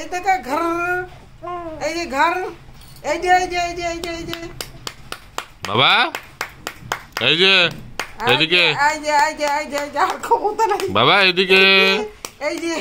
এই দেখে ঘর এই যে ঘর এই যে এই যে এই যে এই যে এই যে বাবা এই যে এদিকে এই যে এই যে এই যে আর ক্ষমতা নাই বাবা এদিকে এই যে